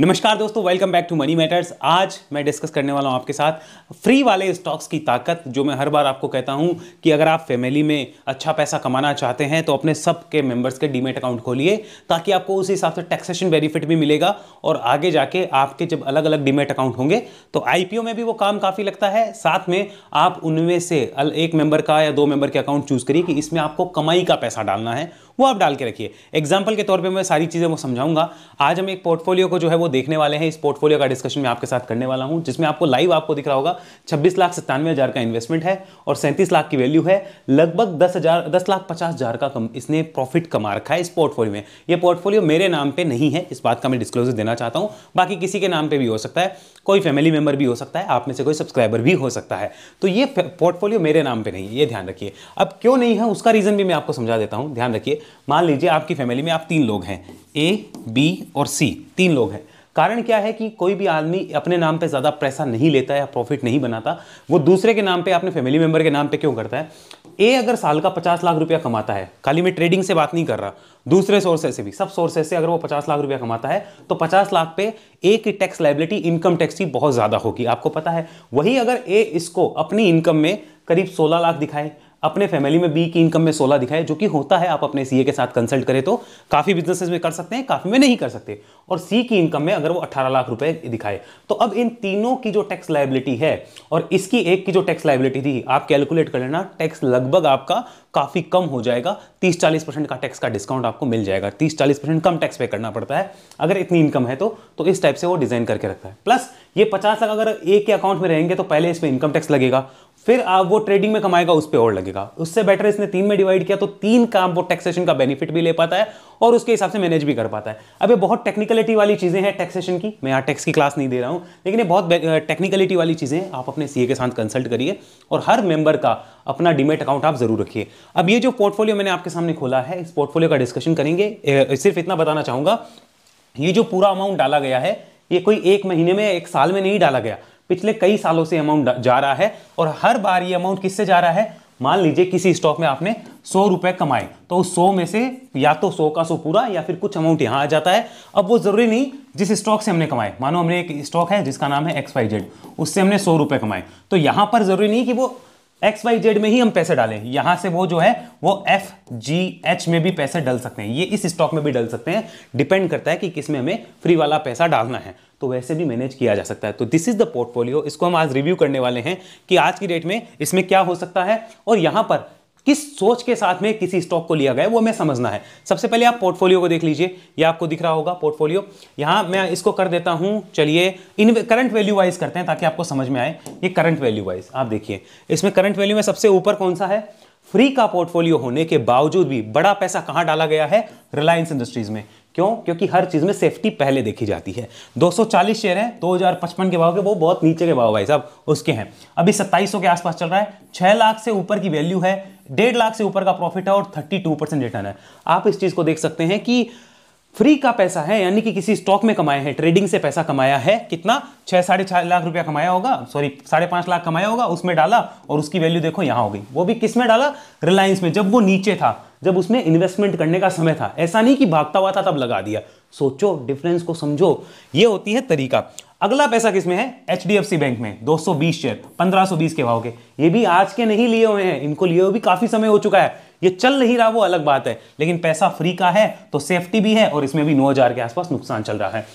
नमस्कार दोस्तों welcome back to money matters आज मैं डिस्कस करने वाला हूं आपके साथ फ्री वाले स्टॉक्स की ताकत जो मैं हर बार आपको कहता हूं कि अगर आप फैमिली में अच्छा पैसा कमाना चाहते हैं तो अपने सब के मेंबर्स के डीमेट अकाउंट खोलिए ताकि आपको उस हिसाब से टैक्सेशन बेनिफिट भी मिलेगा और आगे जाके आपके जब अलग अलग डीमेट अकाउंट होंगे तो आई में भी वो काम काफ़ी लगता है साथ में आप उनमें से एक मेम्बर का या दो मेम्बर के अकाउंट चूज़ करिए कि इसमें आपको कमाई का पैसा डालना है वो आप डाल के रखिए एग्जाम्पल के तौर पर मैं सारी चीज़ें वो समझाऊंगा आज हम एक पोर्टफोलियो को जो है वो देखने वाले हैं इस पोर्टफोलियो का डिस्कशन मैं आपके साथ करने वाला हूँ जिसमें आपको लाइव आपको दिख रहा होगा छब्बीस लाख सत्तानवे हज़ार का इन्वेस्टमेंट है और सैंतीस लाख की वैल्यू है लगभग दस हज़ार दस लाख पचास हज़ार का कम इसने प्रॉफिट कमा रखा है इस पोर्टफोलियो में ये पोर्टफोलियो मेरे नाम पर नहीं है इस बात का मैं डिस्क्लोजर देना चाहता हूँ बाकी किसी के नाम पर भी हो सकता है कोई फैमिली मेंबर भी हो सकता है आप में से कोई सब्सक्राइबर भी हो सकता है तो ये पोर्टफोलियो मेरे नाम पर नहीं है ये ध्यान रखिए अब क्यों नहीं है उसका रीज़न भी मैं आपको समझा देता हूँ ध्यान रखिए मान लीजिए आपकी फैमिली में आप तीन लोग हैं ए बी और सी तीन लोग हैं कारण क्या है कि कोई भी आदमी अपने नाम पे ज़्यादा पैसा नहीं लेता या प्रॉफिट नहीं बनाता वो दूसरे के नाम पे अपने फैमिली मेम्बर के नाम पे क्यों करता है ए अगर साल का पचास लाख रुपया कमाता है खाली मैं ट्रेडिंग से बात नहीं कर रहा दूसरे सोर्सेज से भी सब सोर्सेज से अगर वो पचास लाख रुपया कमाता है तो पचास लाख पे ए की टैक्स लाइबिलिटी इनकम टैक्स की बहुत ज़्यादा होगी आपको पता है वही अगर ए इसको अपनी इनकम में करीब सोलह लाख दिखाए अपने फैमिली में बी की इनकम में सोलह दिखाए जो कि होता है आप अपने सीए के साथ कंसल्ट करें तो काफ़ी बिजनेसेस में कर सकते हैं काफ़ी में नहीं कर सकते और सी की इनकम में अगर वो 18 लाख रुपए दिखाए तो अब इन तीनों की जो टैक्स लाइबिलिटी है और इसकी एक की जो टैक्स लाइबिलिटी थी आप कैलकुलेट कर लेना टैक्स लगभग आपका काफ़ी कम हो जाएगा तीस चालीस परसेंट का टैक्स का डिस्काउंट आपको मिल जाएगा तीस चालीस परसेंट कम टैक्स पे करना पड़ता है अगर इतनी इनकम है तो, तो इस टाइप से वो डिज़ाइन करके रखता है प्लस ये पचास लाख अगर एक के अकाउंट में रहेंगे तो पहले इसमें इनकम टैक्स लगेगा फिर आप वो ट्रेडिंग में कमाएगा उस पर और लगेगा उससे बेटर इसने तीन में डिवाइड किया तो तीन काम वो टैक्सेशन का बेनिफिट भी ले पाता है और उसके हिसाब से मैनेज भी कर पाता है अब ये बहुत टेक्निकलिटी वाली चीज़ें हैं टैक्सेशन की मैं यहाँ टैक्स की क्लास नहीं दे रहा हूँ लेकिन ये बहुत टेक्निकलिटी वाली चीज़ें आप अपने सी के साथ कंसल्ट करिए और हर मेंबर का अपना डिमेट अकाउंट आप जरूर रखिए अब ये जो पोर्टफोलियो मैंने आपके सामने खोला है इस पोर्टफोलियो का डिस्कशन करेंगे सिर्फ इतना बताना चाहूँगा ये जो पूरा अमाउंट डाला गया है ये कोई एक महीने में एक साल में नहीं डाला गया पिछले कई सालों से अमाउंट जा रहा है और हर बार ये अमाउंट किससे जा रहा है मान लीजिए किसी स्टॉक में आपने सौ रुपए कमाए तो उस सौ में से या तो सौ का सौ पूरा या फिर कुछ अमाउंट यहाँ आ जाता है अब वो ज़रूरी नहीं जिस स्टॉक से हमने कमाए मानो हमने एक स्टॉक है जिसका नाम है एक्स वाई जेड उससे हमने सौ रुपये कमाए तो यहाँ पर ज़रूरी नहीं कि वो एक्स वाई जेड में ही हम पैसे डालें यहाँ से वो जो है वो एफ जी एच में भी पैसे डल सकते हैं ये इस स्टॉक में भी डल सकते हैं डिपेंड करता है कि किस में हमें फ्री वाला पैसा डालना है तो वैसे भी मैनेज किया जा सकता है तो दिस इज़ द पोर्टफोलियो इसको हम आज रिव्यू करने वाले हैं कि आज की डेट में इसमें क्या हो सकता है और यहां पर किस सोच के साथ में किसी स्टॉक को लिया गया वो हमें समझना है सबसे पहले आप पोर्टफोलियो को देख लीजिए ये आपको दिख रहा होगा पोर्टफोलियो यहां मैं इसको कर देता हूं चलिए इन करंट वैल्यू वाइज करते हैं ताकि आपको समझ में आए ये करंट वैल्यू वाइज आप देखिए इसमें करंट वैल्यू में सबसे ऊपर कौन सा है फ्री का पोर्टफोलियो होने के बावजूद भी बड़ा पैसा कहां डाला गया है रिलायंस इंडस्ट्रीज में क्यों क्योंकि हर चीज़ में सेफ्टी पहले देखी जाती है 240 शेयर हैं 2055 के भाव के वो बहुत नीचे के भाव भाई साहब उसके हैं अभी 2700 के आसपास चल रहा है 6 लाख से ऊपर की वैल्यू है डेढ़ लाख से ऊपर का प्रॉफिट है और 32 परसेंट रिटर्न है आप इस चीज़ को देख सकते हैं कि फ्री का पैसा है यानी कि किसी स्टॉक में कमाया है ट्रेडिंग से पैसा कमाया है कितना छः साढ़े छह लाख रुपया कमाया होगा सॉरी साढ़े पाँच लाख कमाया होगा उसमें डाला और उसकी वैल्यू देखो यहाँ हो गई वो भी किस में डाला रिलायंस में जब वो नीचे था जब उसमें इन्वेस्टमेंट करने का समय था ऐसा नहीं कि भागता हुआ था तब लगा दिया सोचो डिफरेंस को समझो ये होती है तरीका अगला पैसा किसमें है एच बैंक में 220 शेयर 1520 के भाव के ये भी आज के नहीं लिए हुए हैं इनको लिए हुए भी काफी समय हो चुका है ये चल नहीं रहा वो अलग बात है लेकिन पैसा फ्री का है तो सेफ्टी भी है और इसमें भी नौ के आसपास नुकसान चल रहा है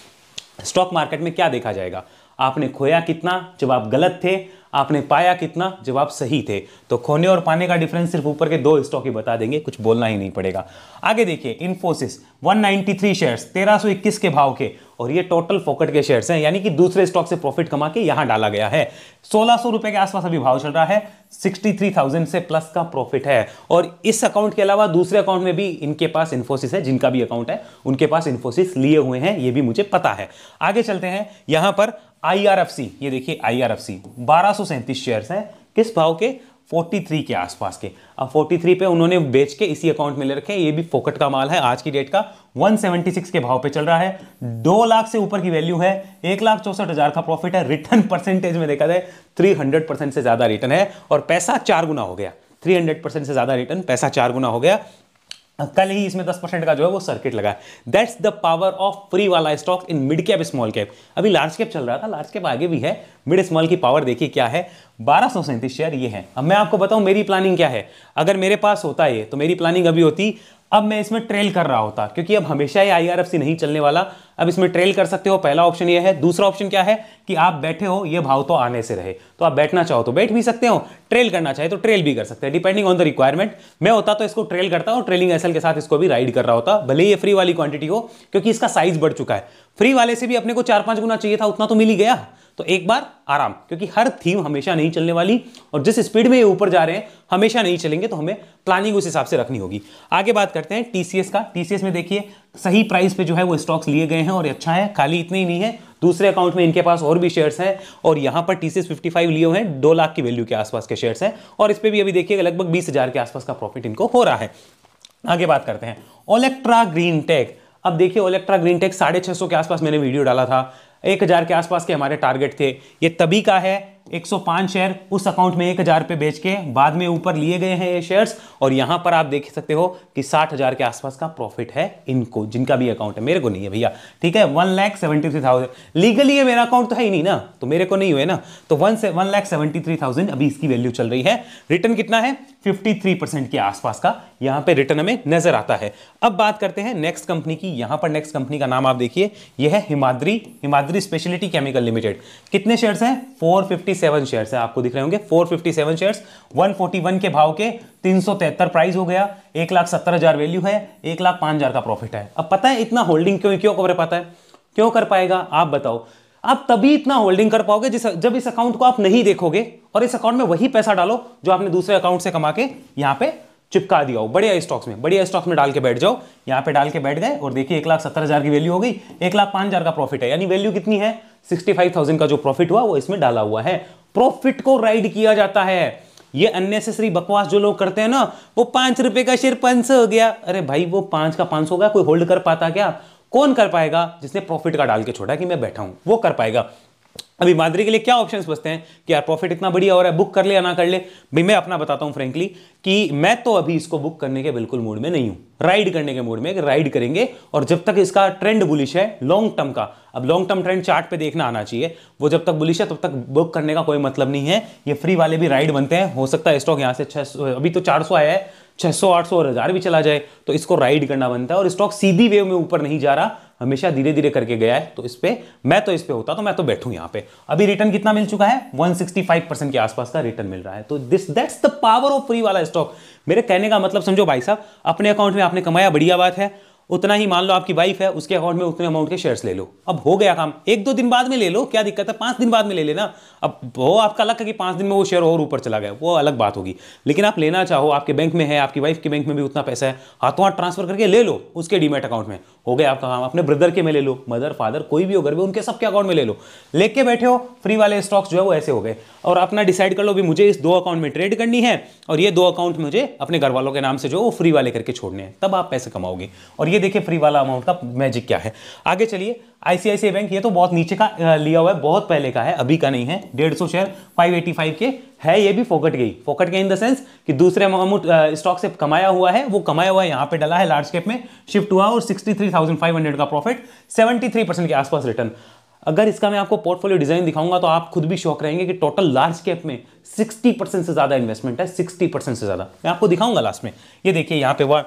स्टॉक मार्केट में क्या देखा जाएगा आपने खोया कितना जब आप गलत थे आपने पाया कितना जब आप सही थे तो खोने और पाने का डिफरेंस सिर्फ ऊपर के दो स्टॉक ही बता देंगे कुछ बोलना ही नहीं पड़ेगा आगे देखिए इन्फोसिस 193 शेयर्स 1321 के भाव के और ये टोटल फोकट के शेयर्स हैं यानी कि दूसरे स्टॉक से प्रॉफिट कमा के यहाँ डाला गया है सोलह सौ रुपए के आसपास अभी भाव चल रहा है सिक्सटी थ्री थाउजेंड से प्लस का प्रॉफिट है और इस अकाउंट के अलावा दूसरे अकाउंट में भी इनके पास इन्फोसिस है जिनका भी अकाउंट है उनके पास इन्फोसिस लिए हुए हैं ये भी मुझे पता है आगे चलते हैं यहाँ पर आई ये देखिए आई आर शेयर्स हैं किस भाव के 43 के आसपास के अब 43 पे उन्होंने बेच के इसी अकाउंट में ले रखे ये भी फोकट का माल है आज की डेट का 176 के भाव पे चल रहा है दो लाख से ऊपर की वैल्यू है एक लाख चौसठ हज़ार का प्रॉफिट है रिटर्न परसेंटेज में देखा जाए 300 परसेंट से ज़्यादा रिटर्न है और पैसा चार गुना हो गया 300 परसेंट से ज़्यादा रिटर्न पैसा चार गुना हो गया कल ही इसमें 10 परसेंट का जो है वो सर्किट लगा that's the power of free वाला stock in mid cap small cap अभी लार्ज कैप चल रहा था लार्ज कैप आगे भी है मिड स्मॉल की पावर देखिए क्या है बारह सौ सैंतीस शेयर ये है अब मैं आपको बताऊं मेरी प्लानिंग क्या है अगर मेरे पास होता ये तो मेरी प्लानिंग अभी होती अब मैं इसमें ट्रेल कर रहा होता क्योंकि अब हमेशा ही आई नहीं चलने वाला अब इसमें ट्रेल कर सकते हो पहला ऑप्शन ये है दूसरा ऑप्शन क्या है कि आप बैठे हो ये भाव तो आने से रहे तो आप बैठना चाहो तो बैठ भी सकते हो ट्रेल करना चाहे तो ट्रेल भी कर सकते हैं डिपेंडिंग ऑन द रिक्वायरमेंट मैं होता तो इसको ट्रेल करता हूँ ट्रेलिंग एसल के साथ इसको भी राइड कर रहा होता भले ये फ्री वाली क्वांटिटी हो क्योंकि इसका साइज बढ़ चुका है फ्री वाले से भी अपने को चार पांच गुना चाहिए था उतना तो मिल ही गया तो एक बार आराम क्योंकि हर थीम हमेशा नहीं चलने वाली और जिस स्पीड में ये ऊपर जा रहे हैं हमेशा नहीं चलेंगे तो हमें प्लानिंग उस हिसाब से रखनी होगी आगे बात करते हैं टीसीएस का टीसीएस में देखिए सही प्राइस पे जो है वो स्टॉक्स लिए गए हैं और अच्छा है खाली इतने ही नहीं है दूसरे अकाउंट में इनके पास और भी शेयर्स हैं और यहाँ पर टी सी फिफ्टी फाइव लिए हुए हैं दो लाख की वैल्यू के आसपास के शेयर्स हैं और इस पर भी अभी देखिएगा लगभग बीस हज़ार के आसपास का प्रॉफिट इनको हो रहा है आगे बात करते हैं ओलेक्ट्रा ग्रीन टेक अब देखिए ओलेक्ट्रा ग्रीन टेक साढ़े छह सौ के आसपास मैंने वीडियो डाला था एक हज़ार के आसपास के हमारे टारगेट थे ये तभी का है 105 शेयर उस अकाउंट में एक हज़ार बेच के बाद में ऊपर लिए गए हैं ये शेयर्स और यहां पर आप देख सकते हो कि साठ हज़ार के आसपास का प्रॉफिट है इनको जिनका भी अकाउंट है मेरे को नहीं है भैया ठीक है one lakh seventy three thousand legally ये मेरा अकाउंट तो है ही नहीं ना तो मेरे को नहीं हुए ना तो वन से one lakh seventy three thousand अभी इसकी वैल्यू चल रही है रिटर्न कितना है फिफ्टी थ्री परसेंट के आसपास का यहाँ पे रिटर्न हमें नजर आता है अब बात करते हैं नेक्स्ट कंपनी की यहां पर नेक्स्ट कंपनी का नाम आप देखिए यह है Himadri Himadri speciality chemical limited कितने शेयर्स हैं फोर फिफ्टी 457 शेयर्स हैं आपको दिख रहे होंगे 457 शेयर्स 141 के भाव के तीन प्राइस हो गया एक लाख सत्तर हज़ार वैल्यू है एक लाख पांच हज़ार का प्रॉफिट है अब पता है इतना होल्डिंग क्यों क्यों कर पाता है क्यों कर पाएगा आप बताओ आप तभी इतना होल्डिंग कर पाओगे जिस जब इस अकाउंट को आप नहीं देखोगे और इस अकाउंट में वही पैसा डालो जो आपने दूसरे अकाउंट से कमा के यहाँ पे चिपका दिया हो बढ़िया स्टॉक्स में बढ़िया स्टॉक्स में डाल के बैठ जाओ यहाँ पे डाल के बैठ गए और देखिए एक लाख सत्तर हज़ार की वैल्यू हो गई एक लाख पांच हज़ार का प्रॉफिट है यानी वैल्यू कितनी है 65,000 का जो प्रॉफिट हुआ वो इसमें डाला हुआ है प्रॉफिट को राइड किया जाता है ये अननेसेसरी बकवास जो लोग करते हैं ना वो पांच रुपए का शेयर पांच सौ हो गया अरे भाई वो पांच का पांच सौ गया कोई होल्ड कर पाता क्या कौन कर पाएगा जिसने प्रॉफिट का डाल के छोड़ा कि मैं बैठा हूं वो कर पाएगा अभी मादरी के लिए क्या ऑप्शंस बचते हैं कि यार प्रॉफिट इतना बढ़िया हो रहा है बुक कर ले या ना कर ले भाई मैं अपना बताता हूं फ्रेंकली कि मैं तो अभी इसको बुक करने के बिल्कुल मूड में नहीं हूं राइड करने के मूड में राइड करेंगे और जब तक इसका ट्रेंड बुलिश है लॉन्ग टर्म का अब लॉन्ग टर्म ट्रेंड चार्ट पे देखना आना चाहिए वो जब तक बुलिश है तब तक बुक करने का कोई मतलब नहीं है ये फ्री वाले भी राइड बनते हैं हो सकता है स्टॉक यहाँ से छह अभी तो चार आया है 600 800 और हज़ार भी चला जाए तो इसको राइड करना बनता है और स्टॉक सीधी वेव में ऊपर नहीं जा रहा हमेशा धीरे धीरे करके गया है तो इस पर मैं तो इस पर होता तो मैं तो बैठू यहां पे अभी रिटर्न कितना मिल चुका है 165 परसेंट के आसपास का रिटर्न मिल रहा है तो this that's the power of free वाला स्टॉक मेरे कहने का मतलब समझो भाई साहब अपने अकाउंट में आपने कमाया बढ़िया बात है उतना ही मान लो आपकी वाइफ है उसके अकाउंट में उतने अमाउंट के शेयर्स ले लो अब हो गया काम एक दो दिन बाद में ले लो क्या दिक्कत है पांच दिन बाद में ले लेना अब वो आपका अलग है कि पांच दिन में वो शेयर और ऊपर चला गया वो अलग बात होगी लेकिन आप लेना चाहो आपके बैंक में है आपकी वाइफ के बैंक में भी उतना पैसा है हाथों हाथ ट्रांसफर करके ले लो उसके डीमेट अकाउंट में हो गया आपका काम अपने ब्रदर के में ले लो मदर फादर कोई भी हो घर में उनके सबके अकाउंट में ले लो लेके बैठे हो फ्री वाले स्टॉक्स जो है वो ऐसे हो गए और अपना डिसाइड कर लो भी मुझे इस दो अकाउंट में ट्रेड करनी है और ये दो अकाउंट मुझे अपने घर वालों के नाम से जो वो फ्री वाले करके छोड़ने हैं तब आप पैसे कमाओगे और ये देखिए फ्री वाला अमाउंट का मैजिक क्या है आगे चलिए आईसीआईसी बैंक ये तो बहुत नीचे का लिया हुआ है बहुत पहले का है अभी का नहीं है डेढ़ सौ शेयर फाइव एटी फाइव के है ये भी फोकट गई फोकट गई इन द सेंस कि दूसरे अमाउंट स्टॉक से कमाया हुआ है वो कमाया हुआ है यहाँ पे डला है लार्ज कैप में शिफ्ट हुआ और सिक्सटी का प्रॉफिट सेवेंटी के आसपास रिटर्न अगर इसका मैं आपको पोर्टफोलियो डिजाइन दिखाऊंगा तो आप खुद भी शौक रहेंगे कि टोटल लार्ज कैप में 60 परसेंट से ज़्यादा इन्वेस्टमेंट है 60 परसेंट से ज़्यादा मैं आपको दिखाऊंगा लास्ट में ये देखिए यहाँ पे वह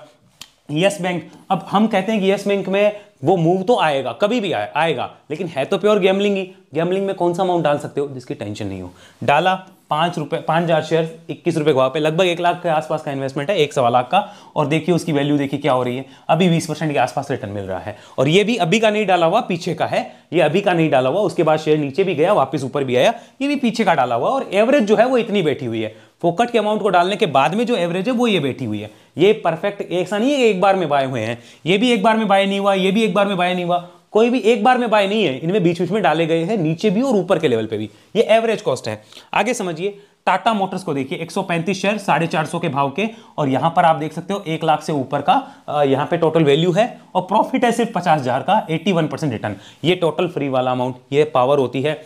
यस बैंक अब हम कहते हैं कि यस बैंक में वो मूव तो आएगा कभी भी आए, आएगा लेकिन है तो प्योर गैमलिंग ही गैमलिंग में कौन सा अमाउंट डाल सकते हो जिसकी टेंशन नहीं हो डाला पाँच रुपये पाँच हज़ार शेयर इक्कीस रुपये वहाँ पे लगभग एक लाख के आसपास का इन्वेस्टमेंट है एक सवा लाख का और देखिए उसकी वैल्यू देखिए क्या हो रही है अभी बीस परसेंट के आसपास रिटर्न मिल रहा है और ये भी अभी का नहीं डाला हुआ पीछे का है ये अभी का नहीं डाला हुआ उसके बाद शेयर नीचे भी गया वापस ऊपर भी आया ये भी पीछे का डाला हुआ और एवरेज जो है वो इतनी बैठी हुई है फोकट के अमाउंट को डालने के बाद में जो एवरेज है वो ये बैठी हुई है ये परफेक्ट ऐसा नहीं है कि एक बार में बाय हुए हैं ये भी एक बार में बाय नहीं हुआ ये भी एक बार में बाय नहीं हुआ कोई भी एक बार में बाय नहीं है इनमें बीच बीच में डाले गए हैं नीचे भी और ऊपर के लेवल पे भी ये एवरेज कॉस्ट है आगे समझिए टाटा मोटर्स को देखिए 135 शेयर साढ़े चार सौ के भाव के और यहां पर आप देख सकते हो एक लाख से ऊपर का यहां पे टोटल वैल्यू है और प्रॉफिट है सिर्फ पचास हजार का 81 परसेंट रिटर्न ये टोटल फ्री वाला अमाउंट ये पावर होती है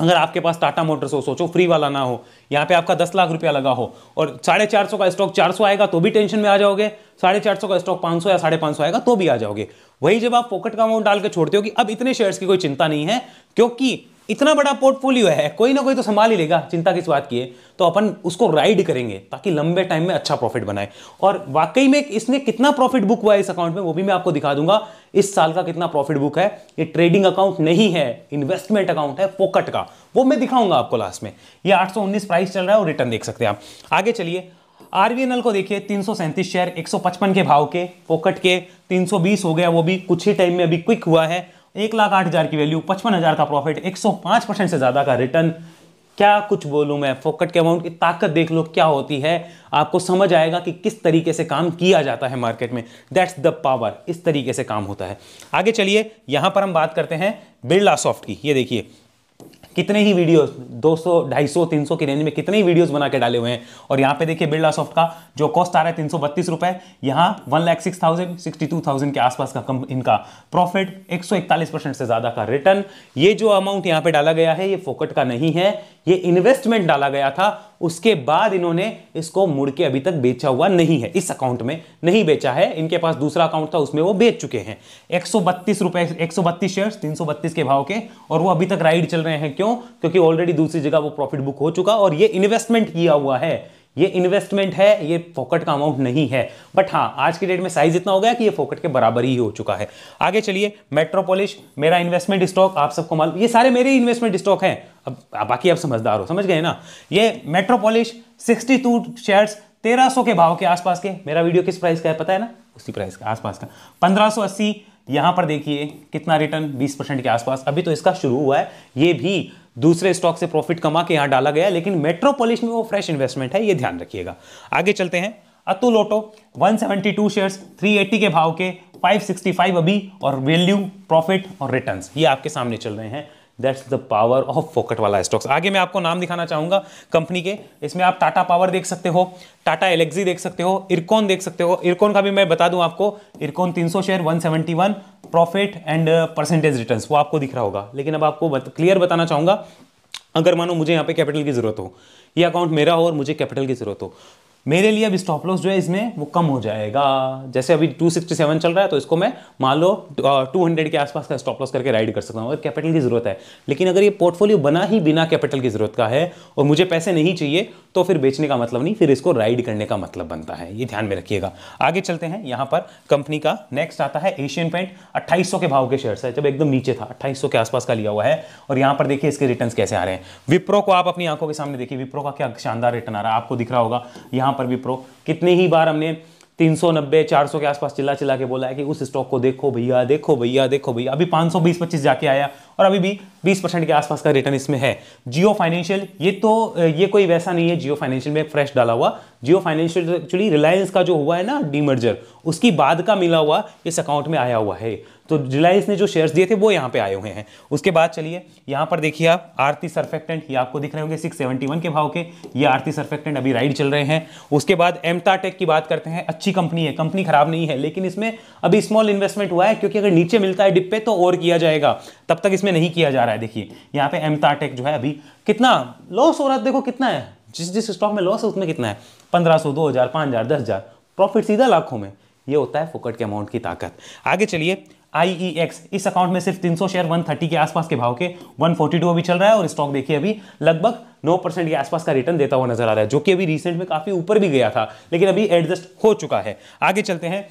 अगर आपके पास टाटा मोटर्स हो सोचो फ्री वाला ना हो यहाँ पे आपका दस लाख रुपया लगा हो और साढ़े चार सौ का स्टॉक चार सौ आएगा तो भी टेंशन में आ जाओगे साढ़े चार सौ का स्टॉक पांच सौ या साढ़े पाँच सौ आएगा तो भी आ जाओगे वही जब आप पॉकेट का अमाउंट डाल के छोड़ते हो कि अब इतने शेयर्स की कोई चिंता नहीं है क्योंकि इतना बड़ा पोर्टफोलियो है कोई ना कोई तो संभाल ही लेगा चिंता किस बात की है तो अपन उसको राइड करेंगे ताकि लंबे टाइम में अच्छा प्रॉफिट बनाए और वाकई में इसने कितना प्रॉफिट बुक हुआ है इस अकाउंट में वो भी मैं आपको दिखा दूंगा इस साल का कितना प्रॉफिट बुक है ये ट्रेडिंग अकाउंट नहीं है इन्वेस्टमेंट अकाउंट है फोकट का वो मैं दिखाऊंगा आपको लास्ट में ये आठ प्राइस चल रहा है और रिटर्न देख सकते हैं आप आगे चलिए आरवीएनएल को देखिए तीन शेयर पचपन के भाव के फोकट के तीन हो गया वो भी कुछ ही टाइम में अभी क्विक हुआ है एक लाख आठ हज़ार की वैल्यू पचपन हज़ार का प्रॉफिट एक सौ पांच परसेंट से ज़्यादा का रिटर्न क्या कुछ बोलू मैं फोकट के अमाउंट की ताकत देख लो क्या होती है आपको समझ आएगा कि किस तरीके से काम किया जाता है मार्केट में दैट्स द पावर इस तरीके से काम होता है आगे चलिए यहां पर हम बात करते हैं बिरला सॉफ्ट की ये देखिए कितने ही वीडियोस 200 250 300 की रेंज में कितने ही वीडियोस बना के डाले हुए हैं और यहाँ पे देखिए बिरला सॉफ्ट का जो कॉस्ट आ रहा है तीन सौ बत्तीस रुपए यहाँ one lakh six thousand sixty two thousand के आसपास का कम इनका प्रॉफिट एक सौ इकतालीस परसेंट से ज़्यादा का रिटर्न ये जो अमाउंट यहाँ पे डाला गया है ये फोकट का नहीं है ये इन्वेस्टमेंट डाला गया था उसके बाद इन्होंने इसको मुड़ के अभी तक बेचा हुआ नहीं है इस अकाउंट में नहीं बेचा है इनके पास दूसरा अकाउंट था उसमें वो बेच चुके हैं एक सौ बत्तीस रुपए एक सौ बत्तीस शेयर तीन सौ बत्तीस के भाव के और वो अभी तक राइड चल रहे हैं क्यों क्योंकि ऑलरेडी दूसरी जगह वो प्रॉफिट बुक हो चुका और ये इन्वेस्टमेंट किया हुआ है ये इन्वेस्टमेंट है ये फोकट का अमाउंट नहीं है बट हाँ आज की डेट में साइज इतना हो गया कि ये फोकट के बराबर ही हो चुका है आगे चलिए मेट्रोपोलिश मेरा इन्वेस्टमेंट स्टॉक आप सबको मालूम ये सारे मेरे इन्वेस्टमेंट स्टॉक हैं अब बाकी आप समझदार हो समझ गए ना ये मेट्रोपोलिश सिक्सटी टू शेयर्स तेरह के भाव के आसपास के मेरा वीडियो किस प्राइस का है पता है ना उसी प्राइस का आसपास का पंद्रह यहां पर देखिए कितना रिटर्न 20 परसेंट के आसपास अभी तो इसका शुरू हुआ है ये भी दूसरे स्टॉक से प्रॉफिट कमा के यहां डाला गया लेकिन मेट्रोपोलिस में वो फ्रेश इन्वेस्टमेंट है ये ध्यान रखिएगा आगे चलते हैं अतुल ऑटो 172 शेयर्स 380 के भाव के 565 अभी और वैल्यू प्रॉफिट और रिटर्न्स ये आपके सामने चल रहे हैं दैट्स द पावर ऑफ फोकट वाला स्टॉक्स आगे मैं आपको नाम दिखाना चाहूंगा कंपनी के इसमें आप टाटा पावर देख सकते हो टाटा एलेक्सी देख सकते हो इरकॉन देख सकते हो इरकॉन का भी मैं बता दूं आपको Ircon 300 share 171 profit and percentage returns वो आपको दिख रहा होगा लेकिन अब आपको बत, क्लियर बताना चाहूंगा अगर मानो मुझे यहाँ पे कैपिटल की ज़रूरत हो ये अकाउंट मेरा हो और मुझे कैपिटल की ज़रूरत हो मेरे लिए अब स्टॉप लॉस जो है इसमें वो कम हो जाएगा जैसे अभी 267 चल रहा है तो इसको मैं मान लो 200 के आसपास का स्टॉप लॉस करके राइड कर सकता हूँ अगर कैपिटल की ज़रूरत है लेकिन अगर ये पोर्टफोलियो बना ही बिना कैपिटल की ज़रूरत का है और मुझे पैसे नहीं चाहिए तो फिर बेचने का मतलब नहीं फिर इसको राइड करने का मतलब बनता है ये ध्यान में रखिएगा आगे चलते हैं यहाँ पर कंपनी का नेक्स्ट आता है एशियन पेंट अट्ठाईस के भाव के शेयर है जब एकदम नीचे था अट्ठाईस के आसपास का लिया हुआ है और यहाँ पर देखिए इसके रिटर्न कैसे आ रहे हैं विप्रो को आप अपनी आंखों के सामने देखिए विप्रो का क्या शानदार रिटर्न आ रहा है आपको दिख रहा होगा यहाँ यहाँ पर भी प्रो कितनी ही बार हमने 390 400 के आसपास चिल्ला चिल्ला के बोला है कि उस स्टॉक को देखो भैया देखो भैया देखो भैया अभी 520 25 जाके आया और अभी भी 20 परसेंट के आसपास का रिटर्न इसमें है जियो फाइनेंशियल ये तो ये कोई वैसा नहीं है जियो फाइनेंशियल में फ्रेश डाला हुआ जियो फाइनेंशियल एक्चुअली रिलायंस का जो हुआ है ना डीमर्जर उसकी बाद का मिला हुआ इस अकाउंट में आया हुआ है तो रिलायंस ने जो शेयर्स दिए थे वो यहाँ पे आए हुए हैं उसके बाद चलिए यहाँ पर देखिए आप आरती सरफेक्टेंट ये आपको दिख रहे होंगे 671 के भाव के ये आरती सरफेक्टेंट अभी राइड चल रहे हैं उसके बाद एमता टेक की बात करते हैं अच्छी कंपनी है कंपनी खराब नहीं है लेकिन इसमें अभी स्मॉल इन्वेस्टमेंट हुआ है क्योंकि अगर नीचे मिलता है डिप्पे तो और किया जाएगा तब तक इसमें नहीं किया जा रहा है देखिए यहाँ पे एमता टेक जो है अभी कितना लॉस हो रहा देखो कितना है जिस जिस स्टॉक में लॉस है उसमें कितना है पंद्रह सौ दो हज़ार पाँच हज़ार दस हज़ार प्रॉफिट सीधा लाखों में ये होता है फोकट के अमाउंट की ताकत आगे चलिए आईईएक्स e इस अकाउंट में सिर्फ 300 शेयर 130 के आसपास के भाव के 142 अभी चल रहा है और स्टॉक देखिए अभी लगभग 9 परसेंट के आसपास का रिटर्न देता हुआ नजर आ रहा है जो कि अभी रिसेंट में काफी ऊपर भी गया था लेकिन अभी एडजस्ट हो चुका है आगे चलते हैं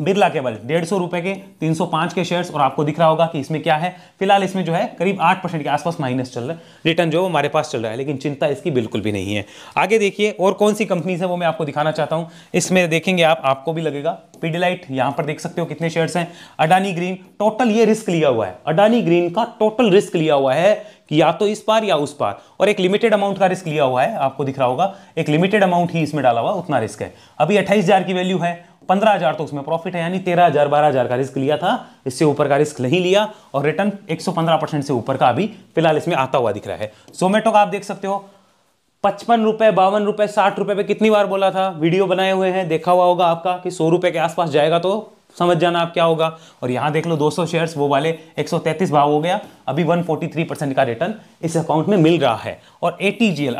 बिरला केवल डेढ़ सौ रुपए के 305 के शेयर्स और आपको दिख रहा होगा कि इसमें क्या है फिलहाल इसमें जो है करीब आठ परसेंट के आसपास माइनस चल रहा है रिटर्न जो हमारे पास चल रहा है लेकिन चिंता इसकी बिल्कुल भी नहीं है आगे देखिए और कौन सी कंपनीज है वो मैं आपको दिखाना चाहता हूं इसमें देखेंगे आप आपको भी लगेगा पीडीलाइट यहां पर देख सकते हो कितने शेयर हैं अडानी ग्रीन टोटल ये रिस्क लिया हुआ है अडानी ग्रीन का टोटल रिस्क लिया हुआ है कि या तो इस पार या उस पार और एक लिमिटेड अमाउंट का रिस्क लिया हुआ है आपको दिख रहा होगा एक लिमिटेड अमाउंट ही इसमें डाला हुआ उतना रिस्क है अभी अट्ठाईस की वैल्यू है पंद्रह हजार तो उसमें प्रॉफिट है यानी तेरह हजार बारह हजार का रिस्क लिया था इससे ऊपर का रिस्क नहीं लिया और रिटर्न 115 परसेंट से ऊपर का अभी फिलहाल इसमें आता हुआ दिख रहा है जोमेटो का आप देख सकते हो पचपन रुपए बावन रुपए साठ रुपए पे कितनी बार बोला था वीडियो बनाए हुए हैं देखा हुआ होगा आपका कि सौ रुपए के आसपास जाएगा तो समझ जाना आप क्या होगा और यहां देख लो 200 शेयर्स वो वाले 133 भाव हो गया अभी 143 परसेंट का रिटर्न इस अकाउंट में मिल रहा है और ए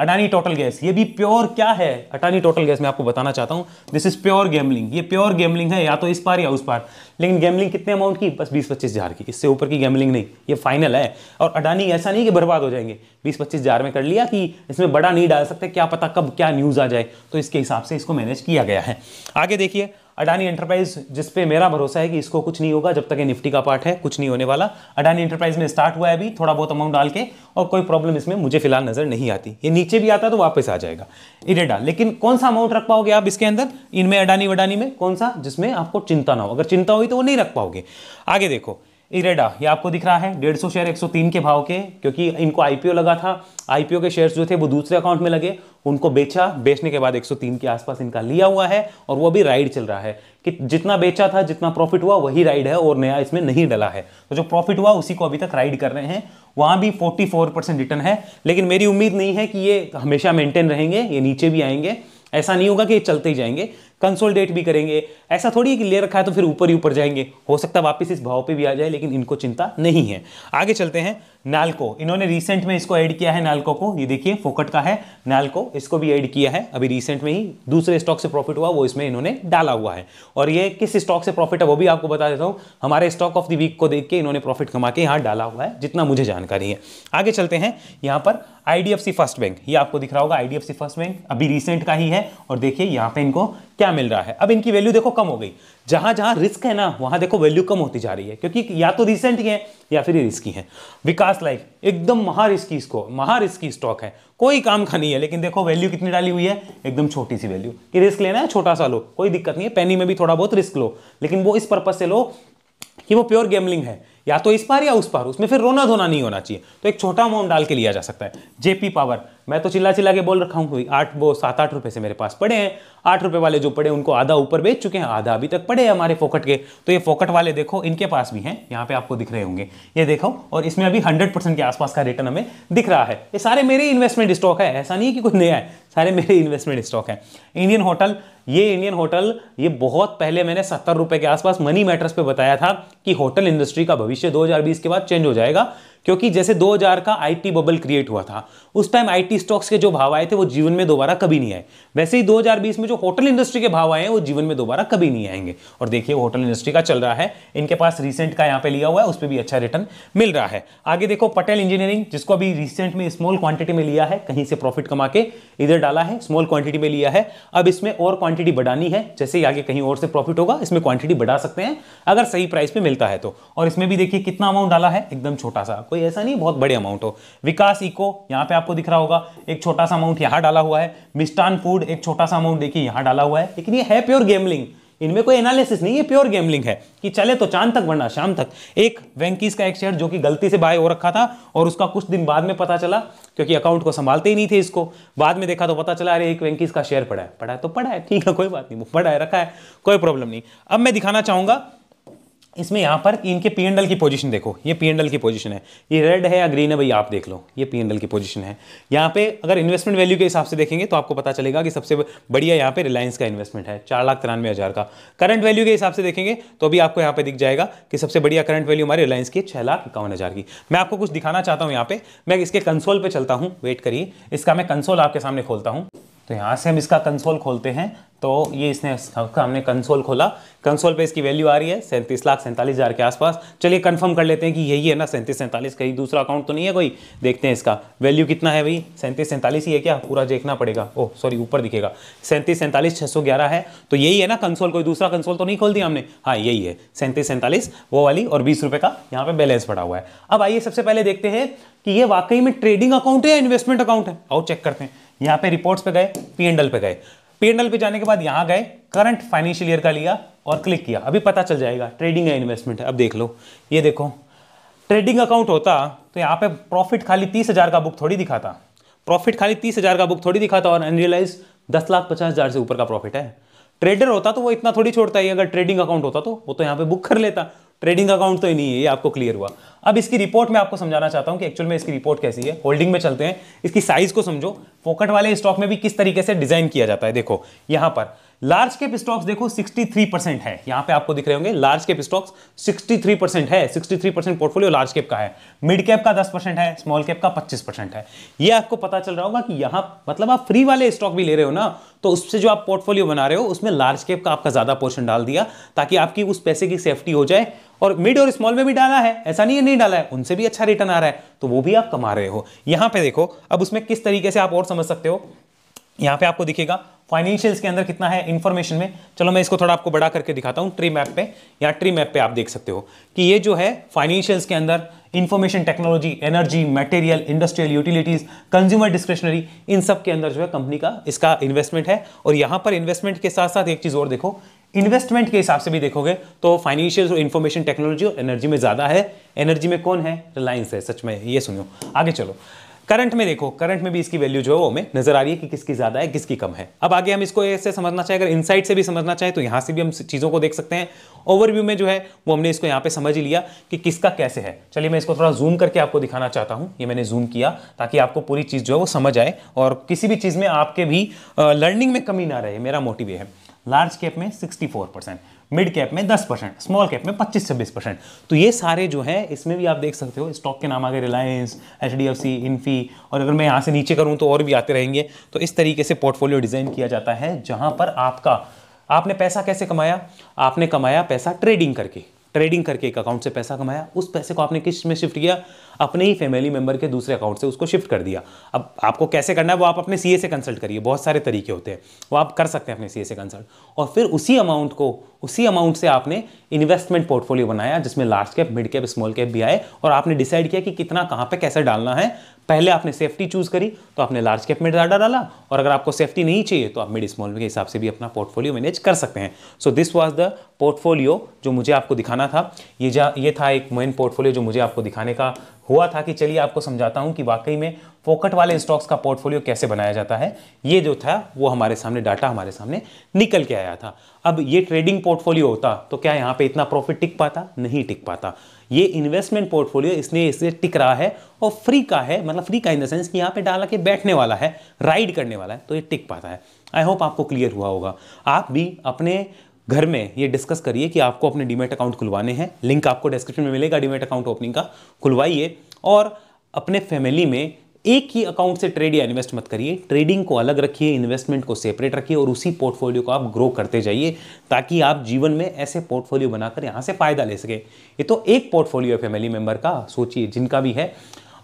अडानी टोटल गैस ये भी प्योर क्या है अडानी टोटल गैस मैं आपको बताना चाहता हूँ दिस इज प्योर गेमलिंग ये प्योर गेमलिंग है या तो इस पार या उस पार लेकिन गेमलिंग कितने अमाउंट की बस बीस पच्चीस हज़ार की इससे ऊपर की गेमलिंग नहीं ये फाइनल है और अडानी ऐसा नहीं कि बर्बाद हो जाएंगे बीस पच्चीस हज़ार में कर लिया कि इसमें बड़ा नहीं डाल सकते क्या पता कब क्या न्यूज़ आ जाए तो इसके हिसाब से इसको मैनेज किया गया है आगे देखिए अडानी एंटरप्राइज जिस पे मेरा भरोसा है कि इसको कुछ नहीं होगा जब तक ये निफ्टी का पार्ट है कुछ नहीं होने वाला अडानी एंटरप्राइज में स्टार्ट हुआ है अभी थोड़ा बहुत अमाउंट डाल के और कोई प्रॉब्लम इसमें मुझे फिलहाल नजर नहीं आती ये नीचे भी आता तो वापस आ जाएगा इरेडा लेकिन कौन सा अमाउंट रख पाओगे आप इसके अंदर इनमें अडानी वडानी में कौन सा जिसमें आपको चिंता ना हो अगर चिंता हुई तो वो नहीं रख पाओगे आगे देखो इरेडा ये आपको दिख रहा है 150 शेयर 103 के भाव के क्योंकि इनको आईपीओ लगा था आईपीओ के शेयर्स जो थे वो दूसरे अकाउंट में लगे उनको बेचा बेचने के बाद 103 के आसपास इनका लिया हुआ है और वो अभी राइड चल रहा है कि जितना बेचा था जितना प्रॉफिट हुआ वही राइड है और नया इसमें नहीं डला है तो जो प्रॉफिट हुआ उसी को अभी तक राइड कर रहे हैं वहाँ भी फोर्टी परसेंट रिटर्न है लेकिन मेरी उम्मीद नहीं है कि ये हमेशा मेंटेन रहेंगे ये नीचे भी आएंगे ऐसा नहीं होगा कि ये चलते ही जाएंगे कंसोलिडेट भी करेंगे ऐसा थोड़ी कि ले रखा है तो फिर ऊपर ही ऊपर जाएंगे हो सकता है वापस इस भाव पे भी आ जाए लेकिन इनको चिंता नहीं है आगे चलते हैं नालको इन्होंने रिसेंट में इसको ऐड किया है नालको को ये देखिए फोकट का है नालको इसको भी ऐड किया है अभी रिसेंट में ही दूसरे स्टॉक से प्रॉफिट हुआ वो इसमें इन्होंने डाला हुआ है और ये किस स्टॉक से प्रॉफिट है वो भी आपको बता देता हूँ हमारे स्टॉक ऑफ द वीक को देख के इन्होंने प्रॉफिट कमा के यहाँ डाला हुआ है जितना मुझे जानकारी है आगे चलते हैं यहाँ पर आई फर्स्ट बैंक ये आपको दिख रहा होगा आई फर्स्ट बैंक अभी रिसेंट का ही है और देखिए यहाँ पर इनको क्या मिल रहा है अब इनकी वैल्यू देखो कम हो गई जहां जहां रिस्क है ना वहां देखो वैल्यू कम होती जा रही है क्योंकि या तो रिसेंट ही है या फिर रिस्की है विकास लाइफ एकदम महा रिस्की इसको महा रिस्की स्टॉक है कोई काम का नहीं है लेकिन देखो वैल्यू कितनी डाली हुई है एकदम छोटी सी वैल्यू कि रिस्क लेना है छोटा सा लो कोई दिक्कत नहीं है पैनी में भी थोड़ा बहुत रिस्क लो लेकिन वो इस पर्पज से लो कि वो प्योर गेमलिंग है या तो इस पार या उस पार उसमें फिर रोना धोना नहीं होना चाहिए तो एक छोटा अमाउंट डाल के लिया जा सकता है जेपी पावर मैं तो चिल्ला चिल्ला के बोल रखा हूँ आठ वो सात आठ रुपये से मेरे पास पड़े हैं आठ रुपये वाले जो पड़े उनको आधा ऊपर बेच चुके हैं आधा अभी तक पड़े हैं हमारे फोकट के तो ये फोकट वाले देखो इनके पास भी हैं यहाँ पे आपको दिख रहे होंगे ये देखो और इसमें अभी हंड्रेड परसेंट के आसपास का रिटर्न हमें दिख रहा है ये सारे मेरे इन्वेस्टमेंट स्टॉक है ऐसा नहीं है कि कुछ नया है सारे मेरे इन्वेस्टमेंट स्टॉक है इंडियन होटल ये इंडियन होटल ये बहुत पहले मैंने सत्तर रुपए के आसपास मनी मैटर्स पे बताया था कि होटल इंडस्ट्री का भविष्य भविष्य 2020 के बाद चेंज हो जाएगा क्योंकि जैसे 2000 का आईटी बबल क्रिएट हुआ था उस टाइम आईटी स्टॉक्स के जो भाव आए थे वो जीवन में दोबारा कभी नहीं आए वैसे ही 2020 में जो होटल इंडस्ट्री के भाव आए हैं वो जीवन में दोबारा कभी नहीं आएंगे और देखिए वो होटल इंडस्ट्री का चल रहा है इनके पास रिसेंट का यहाँ पे लिया हुआ है उस पर भी अच्छा रिटर्न मिल रहा है आगे देखो पटेल इंजीनियरिंग जिसको अभी रिसेंट में स्मॉल क्वांटिटी में लिया है कहीं से प्रॉफिट कमा के इधर डाला है स्मॉल क्वांटिटी में लिया है अब इसमें और क्वांटिटी बढ़ानी है जैसे आगे कहीं और से प्रॉफिट होगा इसमें क्वांटिटी बढ़ा सकते हैं अगर सही प्राइस में मिलता है तो और इसमें भी देखिए कितना अमाउंट डाला है एकदम छोटा सा कोई ऐसा नहीं बहुत बड़े अमाउंट हो विकास इको यहाँ पे आपको दिख रहा होगा एक छोटा सा अमाउंट यहाँ डाला हुआ है मिस्टान फूड एक छोटा सा अमाउंट देखिए यहाँ डाला हुआ है लेकिन ये है प्योर गेमलिंग इनमें कोई एनालिसिस नहीं है प्योर गेमलिंग है कि चले तो चांद तक बढ़ना शाम तक एक वेंकीज का एक शेयर जो कि गलती से बाय हो रखा था और उसका कुछ दिन बाद में पता चला क्योंकि अकाउंट को संभालते ही नहीं थे इसको बाद में देखा तो पता चला अरे एक वेंकीज का शेयर पड़ा है पड़ा है तो पड़ा है ठीक है कोई बात नहीं पड़ा है रखा है कोई प्रॉब्लम नहीं अब मैं दिखाना चाहूंगा इसमें यहाँ पर इनके पी एंडल की पोजीशन देखो ये पी एंडल की पोजीशन है ये रेड है या ग्रीन है भाई आप देख लो ये पी एंडल की पोजीशन है यहाँ पे अगर इन्वेस्टमेंट वैल्यू के हिसाब से देखेंगे तो आपको पता चलेगा कि सबसे बढ़िया यहाँ पे रिलायंस का इन्वेस्टमेंट है चार लाख तिरानवे हज़ार का करंट वैल्यू के हिसाब से देखेंगे तो अभी आपको यहाँ पे दिख जाएगा कि सबसे बढ़िया करंट वैल्यू हमारे रिलायंस की छः लाख इक्यावन हज़ार की मैं आपको कुछ दिखाना चाहता हूँ यहाँ पे मैं इसके कंसोल पर चलता हूँ वेट करिए इसका मैं कंसोल आपके सामने खोलता हूँ तो यहाँ से हम इसका कंसोल खोलते हैं तो ये इसने हमने कंसोल खोला कंसोल पे इसकी वैल्यू आ रही है सैंतीस लाख सैंतालीस हज़ार के आसपास चलिए कंफर्म कर लेते हैं कि यही है ना सैंतीस सैंतालीस कहीं दूसरा अकाउंट तो नहीं है कोई देखते हैं इसका वैल्यू कितना है भाई सैंतीस सैंतालीस ही है क्या पूरा देखना पड़ेगा ओह सॉरी ऊपर दिखेगा सैंतीस सैंतालीस छः सौ ग्यारह है तो यही है ना कंसोल कोई दूसरा कंसोल तो नहीं खोल दिया हमने हाँ यही है सैंतीस सैंतालीस वो वाली और बीस रुपये का यहाँ पर बैलेंस पड़ा हुआ है अब आइए सबसे पहले देखते हैं कि ये वाकई में ट्रेडिंग अकाउंट है या इन्वेस्टमेंट अकाउंट है और चेक करते हैं यहाँ पे रिपोर्ट्स पे गए पी एंडल पे गए पीएनएल पे जाने के बाद यहां गए करंट फाइनेंशियल ईयर का लिया और क्लिक किया अभी पता चल जाएगा ट्रेडिंग या इन्वेस्टमेंट है अब देख लो ये देखो ट्रेडिंग अकाउंट होता तो यहां पे प्रॉफिट खाली तीस हज़ार का बुक थोड़ी दिखाता प्रॉफिट खाली तीस हज़ार का बुक थोड़ी दिखाता और अनरियलाइज दस लाख पचास हज़ार से ऊपर का प्रॉफिट है ट्रेडर होता तो वो इतना थोड़ी छोड़ता है अगर ट्रेडिंग अकाउंट होता तो वो तो यहाँ पे बुक कर लेता ट्रेडिंग अकाउंट तो नहीं है ये आपको क्लियर हुआ अब इसकी रिपोर्ट मैं आपको समझाना चाहता हूँ कि एक्चुअल में इसकी रिपोर्ट कैसी है होल्डिंग में चलते हैं इसकी साइज को समझो फोकट वाले स्टॉक में भी किस तरीके से डिजाइन किया जाता है देखो यहाँ पर लार्ज कैप स्टॉक्स देखो 63 परसेंट है यहाँ पे आपको दिख रहे होंगे लार्ज कैप स्टॉक्स 63 परसेंट है 63 परसेंट पोर्टफोलियो लार्ज कैप का है मिड कैप का 10 परसेंट है स्मॉल कैप का 25 परसेंट है ये आपको पता चल रहा होगा कि यहां मतलब आप फ्री वाले स्टॉक भी ले रहे हो ना तो उससे जो आप पोर्टफोलियो बना रहे हो उसमें लार्ज कैप का आपका ज़्यादा पोर्शन डाल दिया ताकि आपकी उस पैसे की सेफ्टी हो जाए और मिड और स्मॉल में भी डाला है ऐसा नहीं है नहीं डाला है उनसे भी अच्छा रिटर्न आ रहा है तो वो भी आप कमा रहे हो यहां पर देखो अब उसमें किस तरीके से आप और समझ सकते हो यहाँ पे आपको दिखेगा फाइनेंशियल्स के अंदर कितना है इन्फॉर्मेशन में चलो मैं इसको थोड़ा आपको बढ़ा करके दिखाता हूँ ट्री मैप पे या ट्री मैप पे आप देख सकते हो कि ये जो है फाइनेंशियल्स के अंदर information technology energy material industrial utilities consumer discretionary इन सब के अंदर जो है कंपनी का इसका इन्वेस्टमेंट है और यहाँ पर इन्वेस्टमेंट के साथ साथ एक चीज़ और देखो इन्वेस्टमेंट के हिसाब से भी देखोगे तो फाइनेंशियल और इन्फॉर्मेशन टेक्नोलॉजी और एनर्जी में ज़्यादा है एनर्जी में कौन है रिलायंस है सच में ये सुनो आगे चलो करंट में देखो करंट में भी इसकी वैल्यू जो है वो हमें नजर आ रही है कि किसकी ज्यादा है किसकी कम है अब आगे हम इसको ऐसे समझना चाहे अगर इनसाइड से भी समझना चाहे तो यहाँ से भी हम चीज़ों को देख सकते हैं ओवरव्यू में जो है वो हमने इसको यहाँ पे समझ लिया कि किसका कैसे है चलिए मैं इसको थोड़ा जूम करके आपको दिखाना चाहता हूँ ये मैंने जूम किया ताकि आपको पूरी चीज़ जो है वो समझ आए और किसी भी चीज़ में आपके भी लर्निंग में कमी ना रहे मेरा मोटिव है लार्ज कैप में सिक्सटी परसेंट मिड कैप में 10 परसेंट स्मॉल कैप में 25 से 20 परसेंट तो ये सारे जो है इसमें भी आप देख सकते हो स्टॉक के नाम आ गए Reliance H D F C Infy और अगर मैं यहाँ से नीचे करूँ तो और भी आते रहेंगे तो इस तरीके से पोर्टफोलियो डिज़ाइन किया जाता है जहाँ पर आपका आपने पैसा कैसे कमाया आपने कमाया पैसा ट्रेडिंग करके ट्रेडिंग करके एक अकाउंट से पैसा कमाया उस पैसे को आपने किस में शिफ्ट किया अपने ही फैमिली मेंबर के दूसरे अकाउंट से उसको शिफ्ट कर दिया अब आपको कैसे करना है वो आप अपने सीए से कंसल्ट करिए बहुत सारे तरीके होते हैं वो आप कर सकते हैं अपने सीए से कंसल्ट और फिर उसी अमाउंट को उसी अमाउंट से आपने इन्वेस्टमेंट पोर्टफोलियो बनाया जिसमें large cap mid cap small cap भी आए और आपने डिसाइड किया कि कितना कहाँ पर कैसे डालना है पहले आपने सेफ्टी चूज़ करी तो आपने लार्ज कैप में डाटा डाला और अगर आपको सेफ्टी नहीं चाहिए तो आप मिड स्मॉल के हिसाब से भी अपना पोर्टफोलियो मैनेज कर सकते हैं so this was the portfolio जो मुझे आपको दिखाना था ये जा ये था एक मेन पोर्टफोलियो जो मुझे आपको दिखाने का हुआ था कि चलिए आपको समझाता हूँ कि वाकई में फोकट वाले स्टॉक्स का पोर्टफोलियो कैसे बनाया जाता है ये जो था वो हमारे सामने डाटा हमारे सामने निकल के आया था अब ये ट्रेडिंग पोर्टफोलियो होता तो क्या यहाँ पे इतना प्रॉफिट टिक पाता नहीं टिक पाता ये इन्वेस्टमेंट पोर्टफोलियो इसलिए इसलिए टिक रहा है और फ्री का है मतलब फ्री का इन द सेंस कि यहाँ पे डाला के बैठने वाला है राइड करने वाला है तो ये टिक पाता है आई होप आपको क्लियर हुआ होगा आप भी अपने घर में ये डिस्कस करिए कि आपको अपने डीमेट अकाउंट खुलवाने हैं लिंक आपको डिस्क्रिप्शन में मिलेगा डीमेट अकाउंट ओपनिंग का खुलवाइए और अपने फैमिली में एक ही अकाउंट से ट्रेड या इन्वेस्ट मत करिए ट्रेडिंग को अलग रखिए इन्वेस्टमेंट को सेपरेट रखिए और उसी पोर्टफोलियो को आप ग्रो करते जाइए ताकि आप जीवन में ऐसे पोर्टफोलियो बनाकर यहाँ से फ़ायदा ले सके ये तो एक पोर्टफोलियो है फैमिली मेंबर का सोचिए जिनका भी है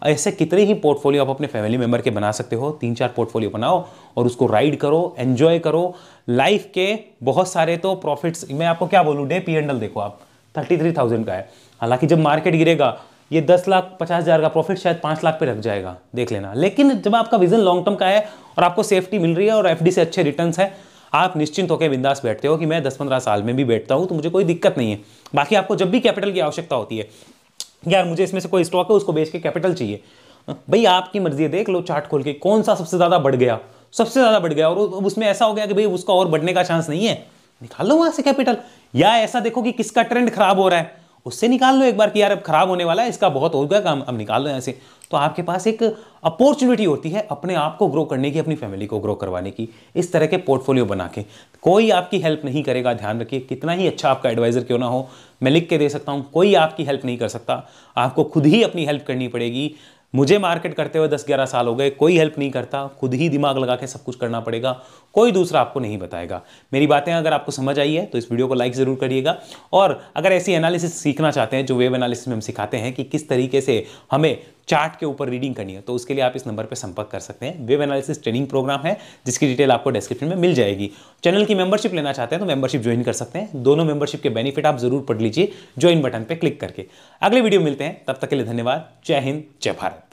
ऐसे कितने ही पोर्टफोलियो आप अपने फैमिली मेंबर के बना सकते हो तीन चार पोर्टफोलियो बनाओ और उसको राइड करो एन्जॉय करो लाइफ के बहुत सारे तो प्रॉफिट्स मैं आपको क्या बोलूँ डे पी एंडल देखो आप थर्टी थ्री थाउजेंड का है हालांकि जब मार्केट गिरेगा ये दस लाख पचास हज़ार का प्रॉफिट शायद पांच लाख पे रख जाएगा देख लेना लेकिन जब आपका विजन लॉन्ग टर्म का है और आपको सेफ्टी मिल रही है और एफ से अच्छे रिटर्न है आप निश्चिंत होकर बिंदास बैठते हो कि मैं दस पंद्रह साल में भी बैठता हूं तो मुझे कोई दिक्कत नहीं है बाकी आपको जब भी कैपिटल की आवश्यकता होती है यार मुझे इसमें से कोई स्टॉक है उसको बेच के कैपिटल चाहिए भाई आपकी मर्जी है देख लो चार्ट खोल के कौन सा सबसे ज़्यादा बढ़ गया सबसे ज़्यादा बढ़ गया और उसमें ऐसा हो गया कि भाई उसका और बढ़ने का चांस नहीं है निकाल लो वहाँ से कैपिटल या ऐसा देखो कि किसका ट्रेंड खराब हो रहा है उससे निकाल लो एक बार कि यार अब खराब होने वाला है इसका बहुत हो गया काम अब निकाल लो यहाँ से तो आपके पास एक अपॉर्चुनिटी होती है अपने आप को ग्रो करने की अपनी फैमिली को ग्रो करवाने की इस तरह के पोर्टफोलियो बना के कोई आपकी हेल्प नहीं करेगा ध्यान रखिए कितना ही अच्छा आपका एडवाइज़र क्यों ना हो मैं लिख के दे सकता हूँ कोई आपकी हेल्प नहीं कर सकता आपको खुद ही अपनी हेल्प करनी पड़ेगी मुझे मार्केट करते हुए दस ग्यारह साल हो गए कोई हेल्प नहीं करता खुद ही दिमाग लगा के सब कुछ करना पड़ेगा कोई दूसरा आपको नहीं बताएगा मेरी बातें अगर आपको समझ आई है तो इस वीडियो को लाइक ज़रूर करिएगा और अगर ऐसी एनालिसिस सीखना चाहते हैं जो वेब एनालिसिस में हम सिखाते हैं कि किस तरीके से हमें चार्ट के ऊपर रीडिंग करनी है तो उसके लिए आप इस नंबर पर संपर्क कर सकते हैं वेब एनालिसिस ट्रेनिंग प्रोग्राम है जिसकी डिटेल आपको डिस्क्रिप्शन में मिल जाएगी चैनल की मेंबरशिप लेना चाहते हैं तो मेंबरशिप ज्वाइन कर सकते हैं दोनों मेंबरशिप के बेनिफिट आप जरूर पढ़ लीजिए ज्वाइन बटन पर क्लिक करके अगले वीडियो मिलते हैं तब तक के लिए धन्यवाद जय हिंद जय भारत